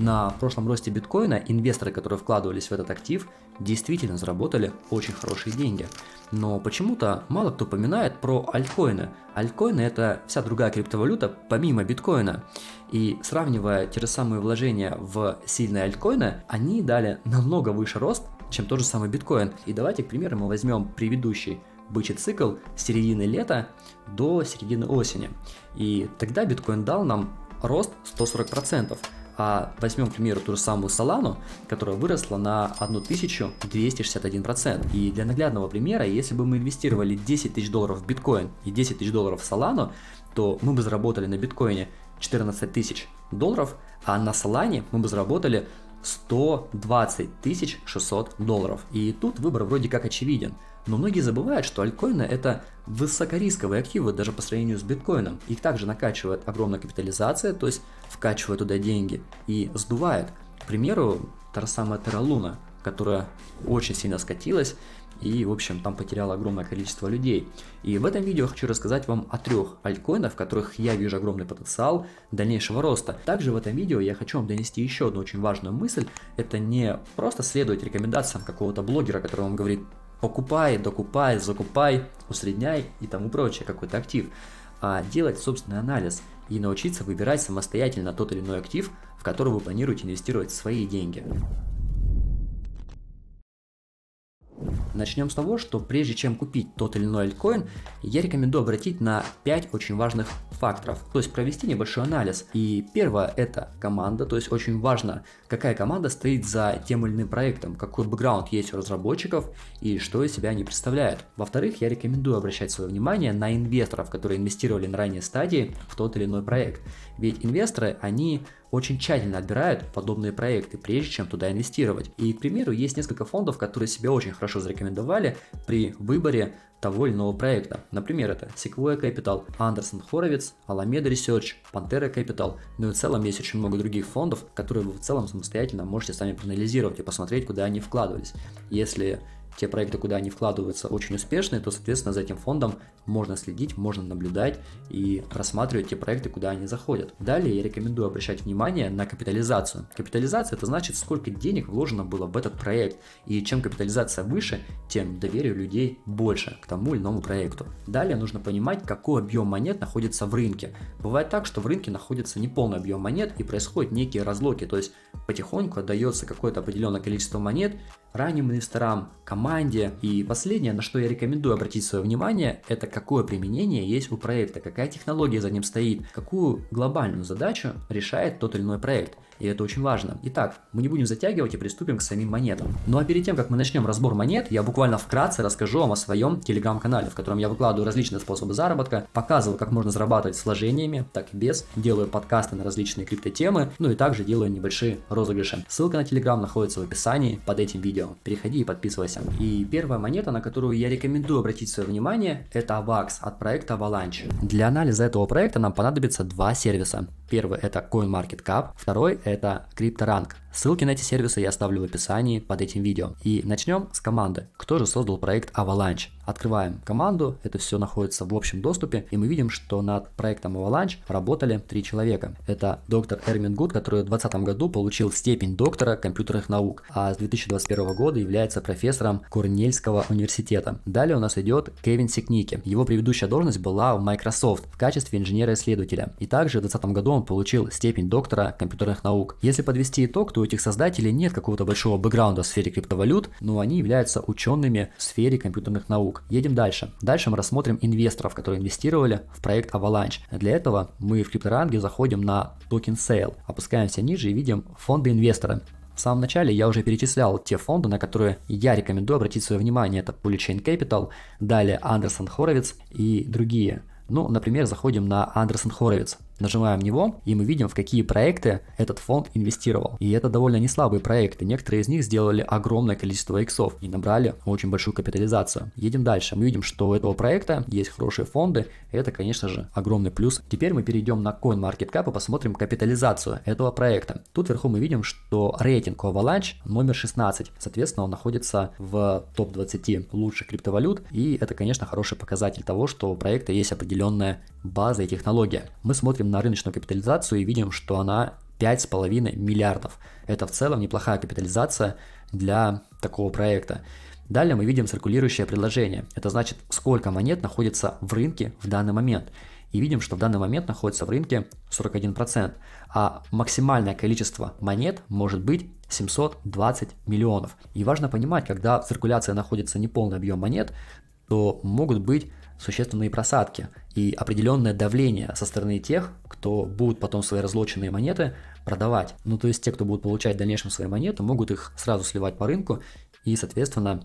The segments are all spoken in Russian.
На прошлом росте биткоина инвесторы, которые вкладывались в этот актив, действительно заработали очень хорошие деньги. Но почему-то мало кто упоминает про альткоины. Альткоины – это вся другая криптовалюта помимо биткоина. И сравнивая те же самые вложения в сильные альткоины, они дали намного выше рост, чем тот же самый биткоин. И давайте, к примеру, мы возьмем предыдущий бычий цикл с середины лета до середины осени. И тогда биткоин дал нам рост 140%. А возьмем, к примеру, ту же самую Solano, которая выросла на 1261%. И для наглядного примера, если бы мы инвестировали 10 тысяч долларов в биткоин и 10 тысяч долларов в Solano, то мы бы заработали на биткоине 14 тысяч долларов, а на Solana мы бы заработали 120 600 долларов. И тут выбор вроде как очевиден. Но многие забывают, что альткоины это высокорисковые активы даже по сравнению с биткоином. Их также накачивает огромная капитализация, то есть вкачивают туда деньги и сдувает. К примеру, та же самая Терралуна, которая очень сильно скатилась и, в общем, там потеряла огромное количество людей. И в этом видео хочу рассказать вам о трех альткоинах, в которых я вижу огромный потенциал дальнейшего роста. Также в этом видео я хочу вам донести еще одну очень важную мысль. Это не просто следовать рекомендациям какого-то блогера, который вам говорит, покупай, докупай, закупай, усредняй и тому прочее, какой-то актив, а делать собственный анализ и научиться выбирать самостоятельно тот или иной актив, в который вы планируете инвестировать свои деньги. Начнем с того, что прежде чем купить тот или иной альткоин, я рекомендую обратить на 5 очень важных факторов, то есть провести небольшой анализ. И первое – это команда, то есть очень важно, какая команда стоит за тем или иным проектом, какой бэкграунд есть у разработчиков и что из себя они представляют. Во-вторых, я рекомендую обращать свое внимание на инвесторов, которые инвестировали на ранней стадии в тот или иной проект. Ведь инвесторы, они очень тщательно отбирают подобные проекты, прежде чем туда инвестировать. И, к примеру, есть несколько фондов, которые себя очень хорошо зарекомендовали при выборе того или иного проекта. Например, это Sequoia Capital, Anderson Horowitz, Alameda Research, Pantera Capital. Ну и в целом есть очень много других фондов, которые вы в целом самостоятельно можете сами проанализировать и посмотреть, куда они вкладывались. Если те проекты, куда они вкладываются, очень успешные, то, соответственно, за этим фондом можно следить, можно наблюдать и рассматривать те проекты, куда они заходят. Далее я рекомендую обращать внимание на капитализацию. Капитализация – это значит, сколько денег вложено было в этот проект. И чем капитализация выше, тем доверие людей больше к тому или иному проекту. Далее нужно понимать, какой объем монет находится в рынке. Бывает так, что в рынке находится неполный объем монет и происходят некие разлоки, то есть потихоньку отдается какое-то определенное количество монет ранним инвесторам, командам, команде. И последнее, на что я рекомендую обратить свое внимание, это какое применение есть у проекта, какая технология за ним стоит, какую глобальную задачу решает тот или иной проект и это очень важно. Итак, мы не будем затягивать и приступим к самим монетам. Ну а перед тем, как мы начнем разбор монет, я буквально вкратце расскажу вам о своем телеграм-канале, в котором я выкладываю различные способы заработка, показываю, как можно зарабатывать сложениями, так и без, делаю подкасты на различные криптотемы, ну и также делаю небольшие розыгрыши. Ссылка на телеграм находится в описании под этим видео. Переходи и подписывайся. И первая монета, на которую я рекомендую обратить свое внимание, это AVAX от проекта Avalanche. Для анализа этого проекта нам понадобится два сервиса. Первый это CoinMarketCap, второй это крипторанг. Ссылки на эти сервисы я оставлю в описании под этим видео. И начнем с команды. Кто же создал проект Avalanche? Открываем команду, это все находится в общем доступе, и мы видим, что над проектом Avalanche работали три человека. Это доктор Эрмин Гуд, который в 2020 году получил степень доктора компьютерных наук, а с 2021 года является профессором Корнельского университета. Далее у нас идет Кевин Секники. Его предыдущая должность была в Microsoft в качестве инженера-исследователя. И также в 2020 году он получил степень доктора компьютерных наук. Если подвести итог, то этих создателей нет какого-то большого бэкграунда в сфере криптовалют, но они являются учеными в сфере компьютерных наук. Едем дальше. Дальше мы рассмотрим инвесторов, которые инвестировали в проект Avalanche. Для этого мы в крипторанге заходим на токен Sale, опускаемся ниже и видим фонды инвестора. В самом начале я уже перечислял те фонды, на которые я рекомендую обратить свое внимание. Это Polychain Capital, далее Андерсон Хоровиц и другие. Ну, например, заходим на Андерсон Хоровиц. Нажимаем него, и мы видим, в какие проекты этот фонд инвестировал. И это довольно не слабые проекты. Некоторые из них сделали огромное количество иксов и набрали очень большую капитализацию. Едем дальше. Мы видим, что у этого проекта есть хорошие фонды. Это, конечно же, огромный плюс. Теперь мы перейдем на CoinMarketCap и посмотрим капитализацию этого проекта. Тут вверху мы видим, что рейтинг Avalanche номер 16. Соответственно, он находится в топ-20 лучших криптовалют. И это, конечно, хороший показатель того, что у проекта есть определенная база и технология. Мы смотрим на рыночную капитализацию и видим, что она 5,5 миллиардов. Это в целом неплохая капитализация для такого проекта. Далее мы видим циркулирующее предложение. Это значит, сколько монет находится в рынке в данный момент. И видим, что в данный момент находится в рынке 41%, а максимальное количество монет может быть 720 миллионов. И важно понимать, когда в циркуляции находится неполный объем монет, то могут быть существенные просадки и определенное давление со стороны тех, кто будут потом свои разлоченные монеты продавать. Ну, то есть те, кто будут получать в дальнейшем свои монеты, могут их сразу сливать по рынку и, соответственно,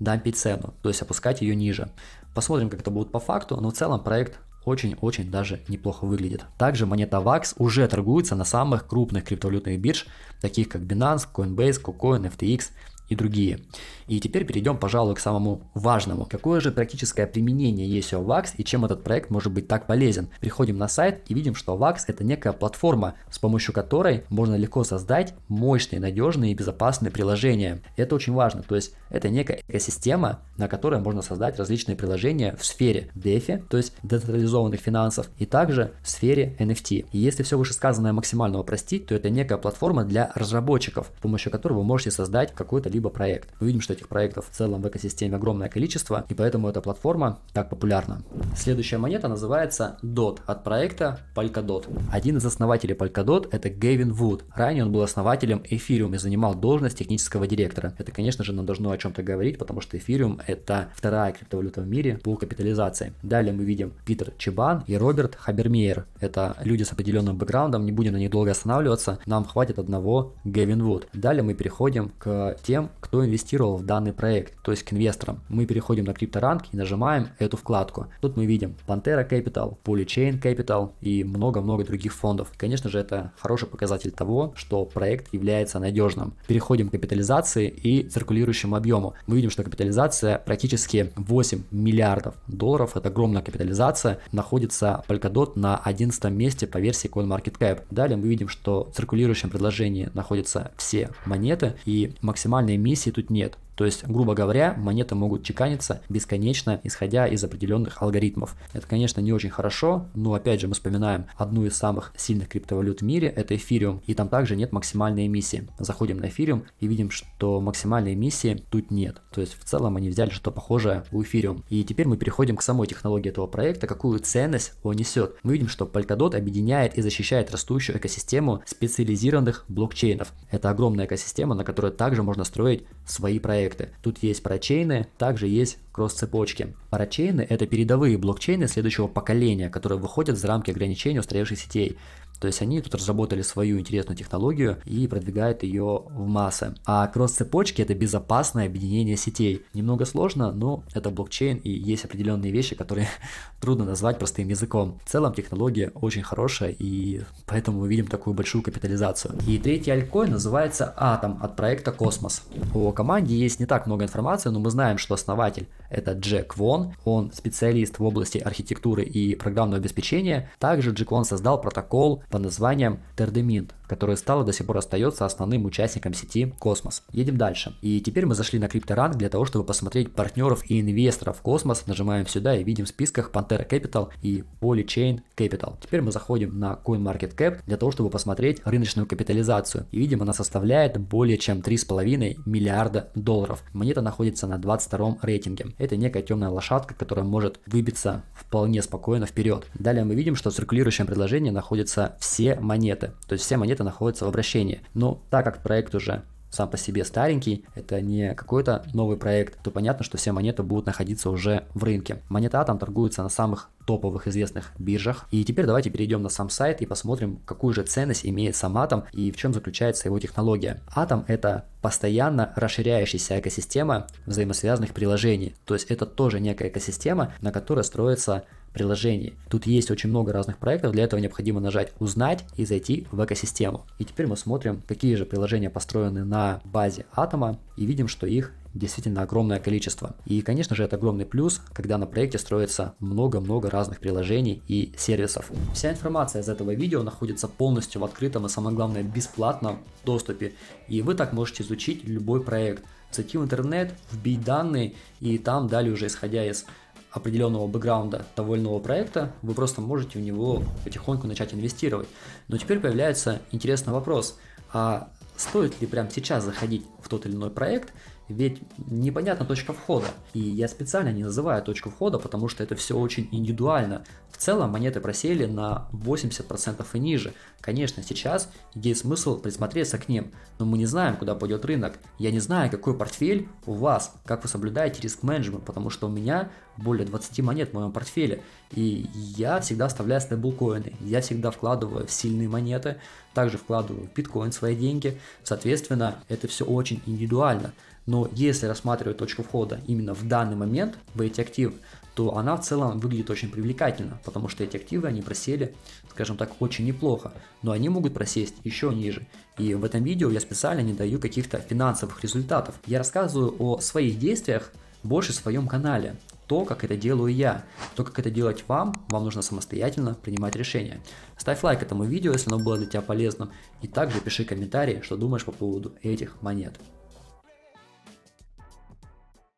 дампить цену, то есть опускать ее ниже. Посмотрим, как это будет по факту, но в целом проект очень-очень даже неплохо выглядит. Также монета VAX уже торгуется на самых крупных криптовалютных бирж, таких как Binance, Coinbase, KuCoin, FTX – и другие. И теперь перейдем, пожалуй, к самому важному. Какое же практическое применение есть у VAX и чем этот проект может быть так полезен? Приходим на сайт и видим, что VAX это некая платформа, с помощью которой можно легко создать мощные, надежные и безопасные приложения. это очень важно, то есть это некая экосистема, на которой можно создать различные приложения в сфере DeFi, то есть децентрализованных финансов, и также в сфере NFT. И если все вышесказанное максимально упростить, то это некая платформа для разработчиков, с помощью которой вы можете создать какой-то либо проект. Мы видим, что этих проектов в целом в экосистеме огромное количество, и поэтому эта платформа так популярна. Следующая монета называется DOT от проекта Polkadot. Один из основателей Polkadot это Гевин Вуд. Ранее он был основателем Ethereum и занимал должность технического директора. Это, конечно же, нам должно о чем-то говорить, потому что Ethereum это вторая криптовалюта в мире по капитализации. Далее мы видим Питер Чебан и Роберт Хабермейер. Это люди с определенным бэкграундом, не будем на них долго останавливаться, нам хватит одного Гевин Вуд. Далее мы переходим к тем, тем, кто инвестировал в данный проект, то есть к инвесторам. Мы переходим на CryptoRank и нажимаем эту вкладку. Тут мы видим Pantera Capital, Polychain Capital и много-много других фондов. Конечно же, это хороший показатель того, что проект является надежным. Переходим к капитализации и циркулирующему объему. Мы видим, что капитализация практически 8 миллиардов долларов, это огромная капитализация, находится Polkadot на 11 месте по версии CoinMarketCap. Далее мы видим, что в циркулирующем предложении находятся все монеты и максимальный главной миссии тут нет. То есть, грубо говоря, монеты могут чеканиться бесконечно, исходя из определенных алгоритмов. Это, конечно, не очень хорошо, но опять же мы вспоминаем одну из самых сильных криптовалют в мире, это эфириум, и там также нет максимальной эмиссии. Заходим на эфириум и видим, что максимальной эмиссии тут нет. То есть, в целом они взяли что-то похожее у эфириум. И теперь мы переходим к самой технологии этого проекта, какую ценность он несет. Мы видим, что Polkadot объединяет и защищает растущую экосистему специализированных блокчейнов. Это огромная экосистема, на которой также можно строить свои проекты. Тут есть парачейны, также есть кросс-цепочки. Парачейны — это передовые блокчейны следующего поколения, которые выходят за рамки ограничений устаревших сетей. То есть они тут разработали свою интересную технологию и продвигают ее в массы. А кросс-цепочки это безопасное объединение сетей. Немного сложно, но это блокчейн и есть определенные вещи, которые трудно назвать простым языком. В целом технология очень хорошая и поэтому мы видим такую большую капитализацию. И третий альткоин называется Атом от проекта Космос. О команде есть не так много информации, но мы знаем, что основатель это Джек Вон, он специалист в области архитектуры и программного обеспечения. Также Джек Вон создал протокол по названием тердемин которая стала до сих пор остается основным участником сети Космос. Едем дальше. И теперь мы зашли на крипторанг для того, чтобы посмотреть партнеров и инвесторов Космос. Нажимаем сюда и видим в списках Pantera Capital и Polychain Capital. Теперь мы заходим на CoinMarketCap для того, чтобы посмотреть рыночную капитализацию. И видим, она составляет более чем 3,5 миллиарда долларов. Монета находится на 22 рейтинге. Это некая темная лошадка, которая может выбиться вполне спокойно вперед. Далее мы видим, что в циркулирующем предложении находятся все монеты. То есть все монеты где находится в обращении. Но так как проект уже сам по себе старенький, это не какой-то новый проект, то понятно, что все монеты будут находиться уже в рынке. Монета там торгуется на самых топовых известных биржах. И теперь давайте перейдем на сам сайт и посмотрим, какую же ценность имеет сам Атом и в чем заключается его технология. Атом — это постоянно расширяющаяся экосистема взаимосвязанных приложений. То есть это тоже некая экосистема, на которой строится приложении. Тут есть очень много разных проектов, для этого необходимо нажать «Узнать» и зайти в экосистему. И теперь мы смотрим, какие же приложения построены на базе Атома, и видим, что их действительно огромное количество. И, конечно же, это огромный плюс, когда на проекте строится много-много разных приложений и сервисов. Вся информация из этого видео находится полностью в открытом и, самое главное, бесплатном доступе. И вы так можете изучить любой проект. Зайти в интернет, вбить данные и там далее уже исходя из определенного бэкграунда того или иного проекта, вы просто можете в него потихоньку начать инвестировать. Но теперь появляется интересный вопрос, а стоит ли прямо сейчас заходить в тот или иной проект, ведь непонятна точка входа. И я специально не называю точку входа, потому что это все очень индивидуально. В целом монеты просели на 80% и ниже. Конечно, сейчас есть смысл присмотреться к ним, но мы не знаем, куда пойдет рынок. Я не знаю, какой портфель у вас, как вы соблюдаете риск-менеджмент, потому что у меня более 20 монет в моем портфеле. И я всегда вставляю стейблкоины, я всегда вкладываю в сильные монеты, также вкладываю в биткоин свои деньги. Соответственно, это все очень очень индивидуально. Но если рассматривать точку входа именно в данный момент в эти активы, то она в целом выглядит очень привлекательно, потому что эти активы, они просели, скажем так, очень неплохо, но они могут просесть еще ниже. И в этом видео я специально не даю каких-то финансовых результатов. Я рассказываю о своих действиях, больше в своем канале то, как это делаю я. То, как это делать вам, вам нужно самостоятельно принимать решения. Ставь лайк этому видео, если оно было для тебя полезным, и также пиши комментарии, что думаешь по поводу этих монет.